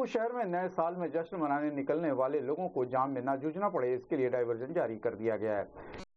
गोरखपुर शहर में नए साल में जश्न मनाने निकलने वाले लोगों को जाम में न जूझना पड़े इसके लिए डायवर्जन जारी कर दिया गया है